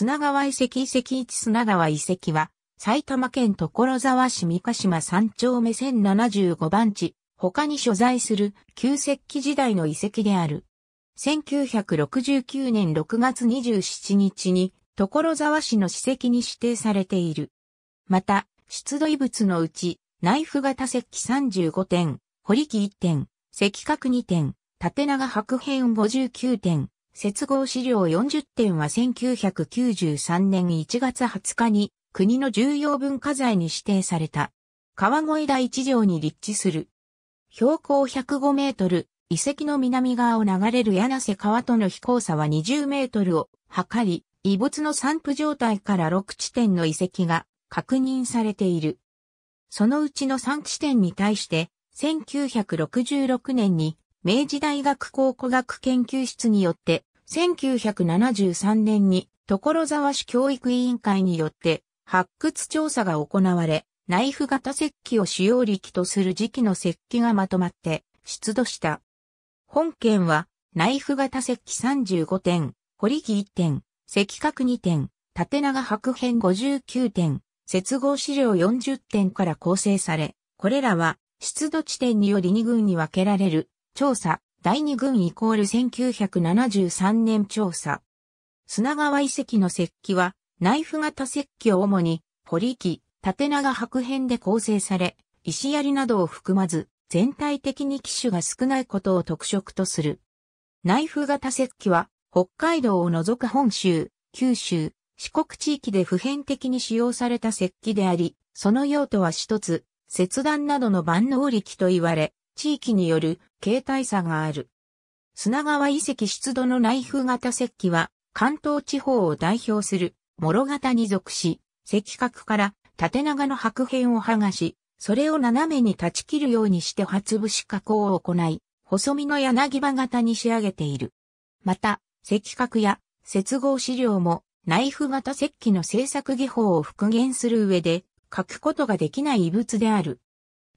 砂川遺跡遺跡一砂川遺跡は、埼玉県所沢市三ヶ島三丁目1075番地、他に所在する旧石器時代の遺跡である。1969年6月27日に、所沢市の史跡に指定されている。また、出土遺物のうち、ナイフ型石器35点、堀木1点、石角2点、縦長白片59点、接合資料40点は1993年1月20日に国の重要文化財に指定された。川越第一条に立地する。標高105メートル、遺跡の南側を流れる柳瀬川との飛行差は20メートルを測り、遺物の散布状態から6地点の遺跡が確認されている。そのうちの3地点に対して、1966年に明治大学考古学研究室によって、1973年に所沢市教育委員会によって発掘調査が行われ、ナイフ型石器を使用力とする時期の石器がまとまって出土した。本件は、ナイフ型石器35点、堀木1点、石角2点、縦長白片59点、接合資料40点から構成され、これらは出土地点により2群に分けられる調査、第二軍イコール1973年調査。砂川遺跡の石器は、ナイフ型石器を主に、堀木、縦長白片で構成され、石槍などを含まず、全体的に機種が少ないことを特色とする。ナイフ型石器は、北海道を除く本州、九州、四国地域で普遍的に使用された石器であり、その用途は一つ、切断などの万能力と言われ、地域による形態差がある。砂川遺跡出土の内風型石器は関東地方を代表する諸型に属し、石角から縦長の白片を剥がし、それを斜めに断ち切るようにして発節加工を行い、細身の柳葉型に仕上げている。また、石角や接合資料も内風型石器の製作技法を復元する上で書くことができない異物である。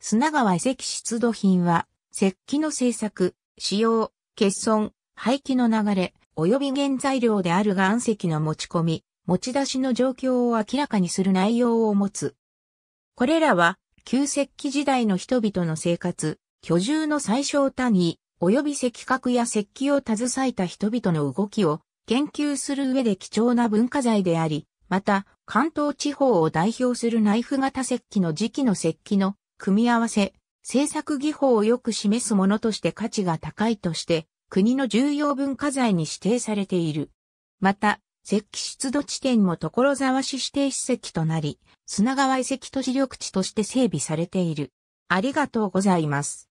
砂川遺跡出土品は、石器の製作、使用、欠損、廃棄の流れ、及び原材料である岩石の持ち込み、持ち出しの状況を明らかにする内容を持つ。これらは、旧石器時代の人々の生活、居住の最小単位、及び石格や石器を携えた人々の動きを研究する上で貴重な文化財であり、また、関東地方を代表するナイフ型石器の時期の石器の組み合わせ、制作技法をよく示すものとして価値が高いとして、国の重要文化財に指定されている。また、石器出土地点も所沢市指定史跡となり、砂川遺跡都市緑地として整備されている。ありがとうございます。